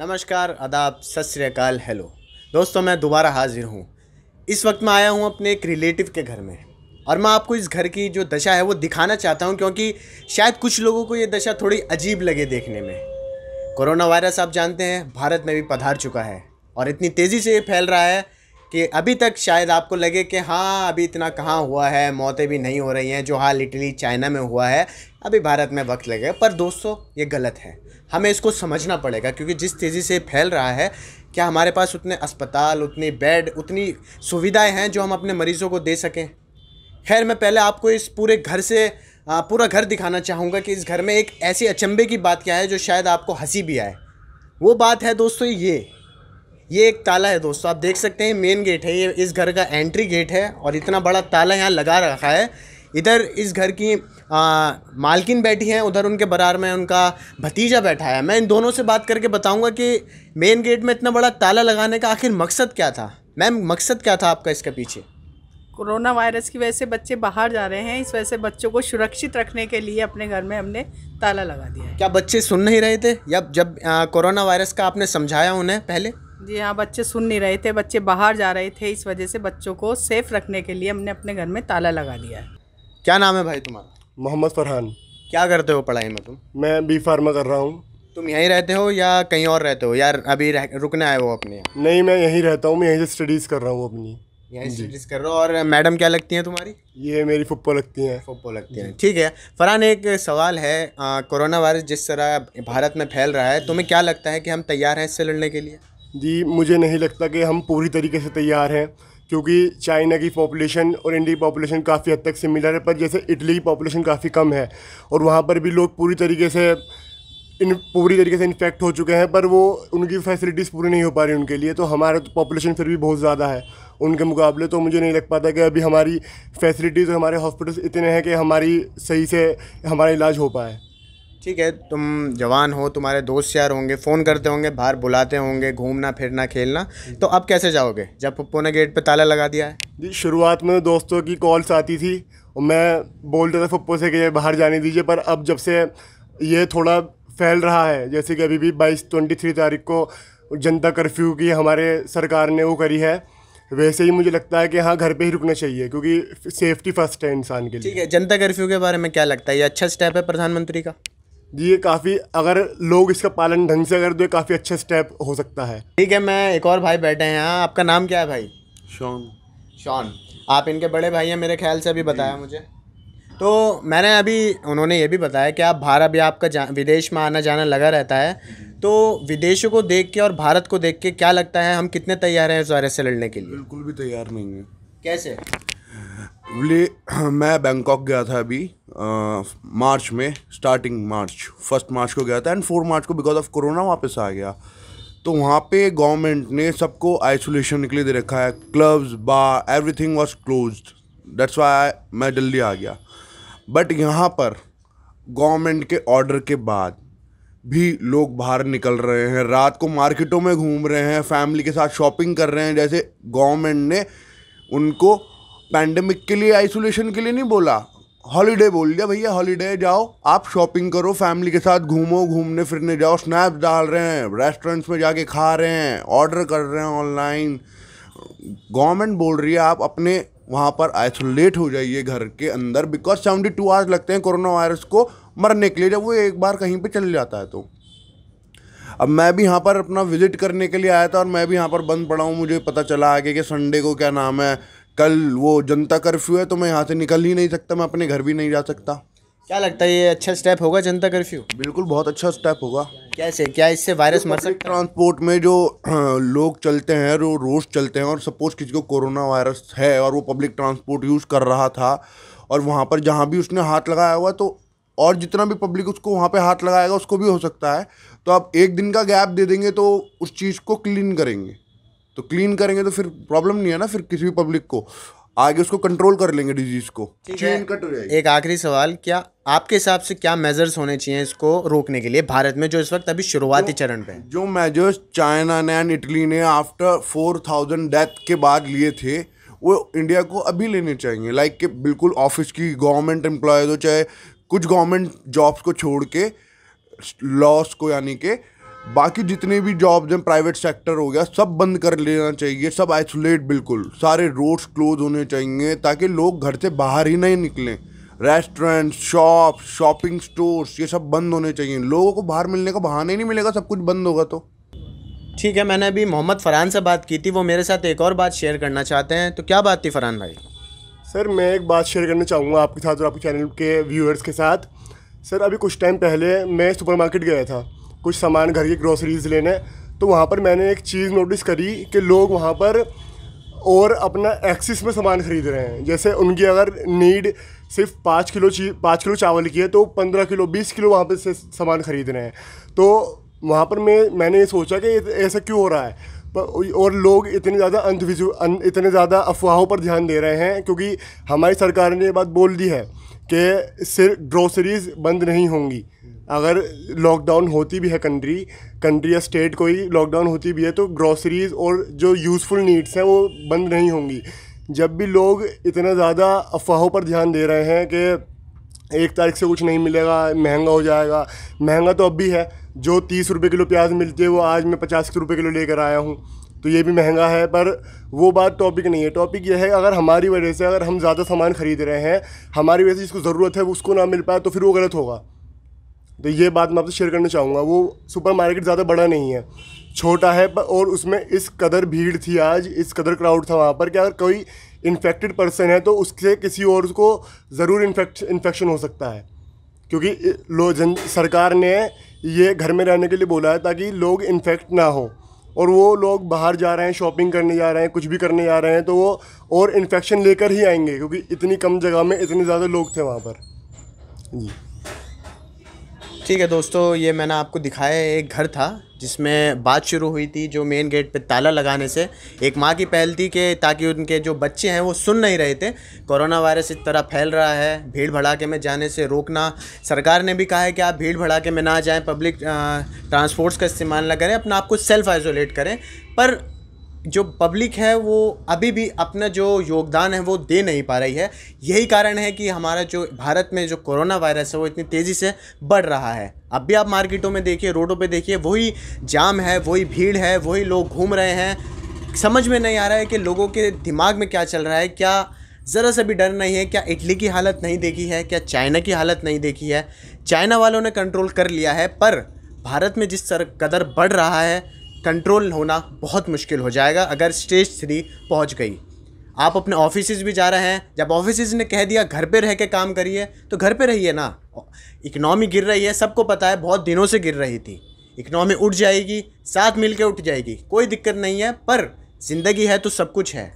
नमस्कार आदाब सत श्रीकाल हेलो दोस्तों मैं दोबारा हाजिर हूँ इस वक्त मैं आया हूँ अपने एक रिलेटिव के घर में और मैं आपको इस घर की जो दशा है वो दिखाना चाहता हूँ क्योंकि शायद कुछ लोगों को ये दशा थोड़ी अजीब लगे देखने में कोरोना वायरस आप जानते हैं भारत में भी पधार चुका है और इतनी तेज़ी से ये फैल रहा है कि अभी तक शायद आपको लगे कि हाँ अभी इतना कहाँ हुआ है मौतें भी नहीं हो रही हैं जो हाल इटली चाइना में हुआ है अभी भारत में वक्त लगेगा पर दोस्तों ये गलत है हमें इसको समझना पड़ेगा क्योंकि जिस तेज़ी से फैल रहा है क्या हमारे पास उतने अस्पताल उतनी बेड उतनी सुविधाएं हैं जो हम अपने मरीज़ों को दे सकें खैर मैं पहले आपको इस पूरे घर से पूरा घर दिखाना चाहूँगा कि इस घर में एक ऐसी अचंभे की बात क्या है जो शायद आपको हंसी भी आए वो बात है दोस्तों ये ये एक ताला है दोस्तों आप देख सकते हैं मेन गेट है ये इस घर का एंट्री गेट है और इतना बड़ा ताला यहाँ लगा रखा है इधर इस घर की आ, मालकिन बैठी हैं उधर उनके बरार में उनका भतीजा बैठा है मैं इन दोनों से बात करके बताऊंगा कि मेन गेट में इतना बड़ा ताला लगाने का आखिर मकसद क्या था मैम मकसद क्या था आपका इसके पीछे कोरोना वायरस की वजह से बच्चे बाहर जा रहे हैं इस वजह से बच्चों को सुरक्षित रखने के लिए अपने घर में हमने ताला लगा दिया क्या बच्चे सुन नहीं रहे थे या जब कोरोना वायरस का आपने समझाया उन्हें पहले जी हाँ बच्चे सुन नहीं रहे थे बच्चे बाहर जा रहे थे इस वजह से बच्चों को सेफ़ रखने के लिए हमने अपने घर में ताला लगा दिया है क्या नाम है भाई तुम्हारा मोहम्मद फरहान क्या करते हो पढ़ाई में तुम मैं बी फार्मा कर रहा हूँ तुम यहीं रहते हो या कहीं और रहते हो यार अभी रह, रुकने आए हो अपने नहीं मैं यहीं रहता हूँ मैं यहीं से स्टडीज़ कर रहा हूँ अपनी यहीं स्टडीज़ कर रहा हूँ और मैडम क्या लगती हैं तुम्हारी ये मेरी फुप्पो लगती हैं फुप्पो लगती हैं ठीक है फरहान एक सवाल है कोरोना वायरस जिस तरह भारत में फैल रहा है तुम्हें क्या लगता है कि हम तैयार हैं इससे लड़ने के लिए जी मुझे नहीं लगता कि हम पूरी तरीके से तैयार हैं क्योंकि चाइना की पॉपुलेशन और इंडिया की पॉपुलेशन काफ़ी हद तक सिमिलर है पर जैसे इटली की पॉपुलेशन काफ़ी कम है और वहाँ पर भी लोग पूरी तरीके से इन पूरी तरीके से इन्फेक्ट हो चुके हैं पर वो उनकी फैसिलिटीज़ पूरी नहीं हो पा रही उनके लिए तो हमारा तो पॉपुलेशन फिर भी बहुत ज़्यादा है उनके मुकाबले तो मुझे नहीं लग पाता कि अभी हमारी फैसिलिटीज़ और हमारे हॉस्पिटल्स इतने हैं कि हमारी सही से हमारा इलाज हो पाए ठीक है तुम जवान हो तुम्हारे दोस्त यार होंगे फ़ोन करते होंगे बाहर बुलाते होंगे घूमना फिरना खेलना तो अब कैसे जाओगे जब पप्पो ने गेट पे ताला लगा दिया है जी शुरुआत में दोस्तों की कॉल्स आती थी और मैं बोलता था पप्पो से कि बाहर जाने दीजिए पर अब जब से ये थोड़ा फैल रहा है जैसे कि अभी भी बाईस ट्वेंटी थ्री तारीख को जनता कर्फ्यू की हमारे सरकार ने वो करी है वैसे ही मुझे लगता है कि हाँ घर पे ही रुकना चाहिए क्योंकि सेफ्टी फर्स्ट है इंसान के लिए ठीक है जनता कर्फ्यू के बारे में क्या लगता है ये अच्छा स्टेप है प्रधानमंत्री का ये काफ़ी अगर लोग इसका पालन ढंग से कर दो काफ़ी अच्छा स्टेप हो सकता है ठीक है मैं एक और भाई बैठे हैं हाँ, आपका नाम क्या है भाई शॉन शॉन आप इनके बड़े भाई हैं मेरे ख्याल से अभी बताया मुझे तो मैंने अभी उन्होंने ये भी बताया कि आप भारत भी आपका विदेश में आना जाना लगा रहता है तो विदेशों को देख के और भारत को देख के क्या लगता है हम कितने तैयार हैं इस वायरस से लड़ने के लिए बिल्कुल भी तैयार नहीं है कैसे ले मैं बैंकॉक गया था अभी आ, मार्च में स्टार्टिंग मार्च फर्स्ट मार्च को गया था एंड फोर मार्च को बिकॉज ऑफ कोरोना वापस आ गया तो वहाँ पे गवर्नमेंट ने सबको आइसोलेशन के लिए दे रखा है clubs bar everything was closed that's why मैं दिल्ली आ गया बट यहाँ पर गवर्नमेंट के ऑर्डर के बाद भी लोग बाहर निकल रहे हैं रात को मार्केटों में घूम रहे हैं फैमिली के साथ शॉपिंग कर रहे हैं जैसे गवर्नमेंट ने उनको पैंडमिक के लिए आइसोलेशन के लिए नहीं बोला हॉलीडे बोल दिया भैया हॉलीडे जाओ आप शॉपिंग करो फैमिली के साथ घूमो घूमने फिरने जाओ स्नैप डाल रहे हैं रेस्टोरेंट्स में जाके खा रहे हैं ऑर्डर कर रहे हैं ऑनलाइन गवर्नमेंट बोल रही है आप अपने वहाँ पर आइसोलेट हो जाइए घर के अंदर बिकॉज सेवेंटी टू आवर्स लगते हैं कोरोना वायरस को मरने के लिए जब वो एक बार कहीं पे चल जाता है तो अब मैं भी यहाँ पर अपना विजिट करने के लिए आया था और मैं भी यहाँ पर बंद पड़ा हूँ मुझे पता चला आगे कि संडे को क्या नाम है कल वो जनता कर्फ्यू है तो मैं यहाँ से निकल ही नहीं सकता मैं अपने घर भी नहीं जा सकता क्या लगता है ये अच्छा स्टेप होगा जनता कर्फ्यू बिल्कुल बहुत अच्छा स्टेप होगा कैसे क्या इससे वायरस मर सकता ट्रांसपोर्ट तो में जो लोग चलते हैं जो रोज चलते हैं और सपोज किसी को कोरोना वायरस है और वो पब्लिक ट्रांसपोर्ट यूज़ कर रहा था और वहाँ पर जहाँ भी उसने हाथ लगाया हुआ तो और जितना भी पब्लिक उसको वहाँ पे हाथ लगाएगा उसको भी हो सकता है तो आप एक दिन का गैप दे देंगे तो उस चीज़ को क्लीन करेंगे तो क्लीन करेंगे तो फिर प्रॉब्लम नहीं है ना फिर किसी भी पब्लिक को आगे उसको कंट्रोल कर लेंगे डिजीज को चेन कट हो जाएगी एक आखिरी सवाल क्या आपके हिसाब से क्या मेजर्स होने चाहिए इसको रोकने के लिए भारत में जो इस वक्त अभी शुरुआती चरण पे जो मेजर्स चाइना ने एंड इटली ने आफ्टर फोर थाउजेंड डेथ के बाद लिए थे वो इंडिया को अभी लेने चाहिए लाइक like के बिल्कुल ऑफिस की गवर्नमेंट एम्प्लॉयज हो चाहे कुछ गवर्नमेंट जॉब्स को छोड़ के लॉस को यानी के बाकी जितने भी जॉब्स हैं प्राइवेट सेक्टर हो गया सब बंद कर लेना चाहिए सब आइसोलेट बिल्कुल सारे रोड्स क्लोज होने चाहिए ताकि लोग घर से बाहर ही नहीं निकलें रेस्टोरेंट शॉप शॉपिंग स्टोर्स ये सब बंद होने चाहिए लोगों को बाहर मिलने का बहाना ही नहीं मिलेगा सब कुछ बंद होगा तो ठीक है मैंने अभी मोहम्मद फरहान से बात की थी वो मेरे साथ एक और बात शेयर करना चाहते हैं तो क्या बात थी फरहान भाई सर मैं एक बात शेयर करना चाहूँगा आपके साथ और आपके चैनल के व्यूअर्स के साथ सर अभी कुछ टाइम पहले मैं सुपरमार्केट गया था कुछ सामान घर की ग्रोसरीज़ लेने तो वहाँ पर मैंने एक चीज़ नोटिस करी कि लोग वहाँ पर और अपना एक्सिस में सामान ख़रीद रहे हैं जैसे उनकी अगर नीड सिर्फ पाँच किलो ची पाँच किलो चावल की है तो पंद्रह किलो बीस किलो वहाँ पर से सामान ख़रीद रहे हैं तो वहाँ पर मैं मैंने ये सोचा कि ऐसा क्यों हो रहा है तो और लोग इतने ज़्यादा अंधविजु अं, इतने ज़्यादा अफवाहों पर ध्यान दे रहे हैं क्योंकि हमारी सरकार ने ये बात बोल दी है कि सिर्फ ग्रोसरीज़ बंद नहीं होंगी अगर लॉकडाउन होती भी है कंट्री कंट्री या स्टेट कोई लॉकडाउन होती भी है तो ग्रॉसरीज़ और जो यूज़फुल नीड्स हैं वो बंद नहीं होंगी जब भी लोग इतना ज़्यादा अफवाहों पर ध्यान दे रहे हैं कि एक तारीख से कुछ नहीं मिलेगा महंगा हो जाएगा महंगा तो अब भी है जो तीस रुपये किलो प्याज मिलती है वो आज मैं पचास रुपये किलो लेकर आया हूँ तो ये भी महंगा है पर वो बात टॉपिक नहीं है टॉपिक ये है अगर हमारी वजह से अगर हम ज़्यादा सामान ख़रीद रहे हैं हमारी वजह से जिसको ज़रूरत है उसको ना मिल पाए तो फिर वो गलत होगा तो ये बात मैं आपसे शेयर करना चाहूँगा वो सुपर मार्केट ज़्यादा बड़ा नहीं है छोटा है और उसमें इस कदर भीड़ थी आज इस कदर क्राउड था वहाँ पर कि अगर कोई इन्फेक्टेड पर्सन है तो उससे किसी और को ज़रूर इन्फेक्ट इन्फेक्शन हो सकता है क्योंकि लो जन सरकार ने ये घर में रहने के लिए बोला है ताकि लोग इन्फेक्ट ना हो और वो लोग बाहर जा रहे हैं शॉपिंग करने जा रहे हैं कुछ भी करने जा रहे हैं तो वो और इन्फेक्शन लेकर ही आएंगे क्योंकि इतनी कम जगह में इतने ज़्यादा लोग थे वहाँ पर जी ठीक है दोस्तों ये मैंने आपको दिखाया एक घर था जिसमें बात शुरू हुई थी जो मेन गेट पे ताला लगाने से एक माँ की पहल थी कि ताकि उनके जो बच्चे हैं वो सुन नहीं रहे थे कोरोना वायरस इस तरह फैल रहा है भीड़ भड़ाके में जाने से रोकना सरकार ने भी कहा है कि आप भीड़ भड़ाके में ना जाएं पब्लिक ट्रांसपोर्ट्स का इस्तेमाल ना करें अपना आपको सेल्फ़ आइसोलेट करें पर जो पब्लिक है वो अभी भी अपना जो योगदान है वो दे नहीं पा रही है यही कारण है कि हमारा जो भारत में जो कोरोना वायरस है वो इतनी तेज़ी से बढ़ रहा है अब भी आप मार्केटों में देखिए रोडों पे देखिए वही जाम है वही भीड़ है वही लोग घूम रहे हैं समझ में नहीं आ रहा है कि लोगों के दिमाग में क्या चल रहा है क्या ज़रा सा भी डर नहीं है क्या इटली की हालत नहीं देखी है क्या चाइना की हालत नहीं देखी है चाइना वालों ने कंट्रोल कर लिया है पर भारत में जिस कदर बढ़ रहा है कंट्रोल होना बहुत मुश्किल हो जाएगा अगर स्टेज थ्री पहुँच गई आप अपने ऑफिस भी जा रहे हैं जब ऑफिस ने कह दिया घर पे रह के काम करिए तो घर पे रहिए ना इकनॉमी गिर रही है सबको पता है बहुत दिनों से गिर रही थी इकनॉमी उठ जाएगी साथ मिल के उठ जाएगी कोई दिक्कत नहीं है पर ज़िंदगी है तो सब कुछ है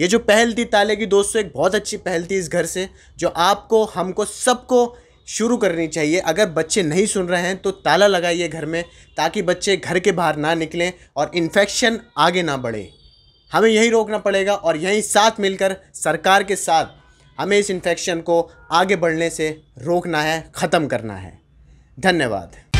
ये जो पहल थी ताले की दोस्तों एक बहुत अच्छी पहल थी इस घर से जो आपको हमको सबको शुरू करनी चाहिए अगर बच्चे नहीं सुन रहे हैं तो ताला लगाइए घर में ताकि बच्चे घर के बाहर ना निकलें और इन्फेक्शन आगे ना बढ़े हमें यही रोकना पड़ेगा और यहीं साथ मिलकर सरकार के साथ हमें इस इन्फेक्शन को आगे बढ़ने से रोकना है ख़त्म करना है धन्यवाद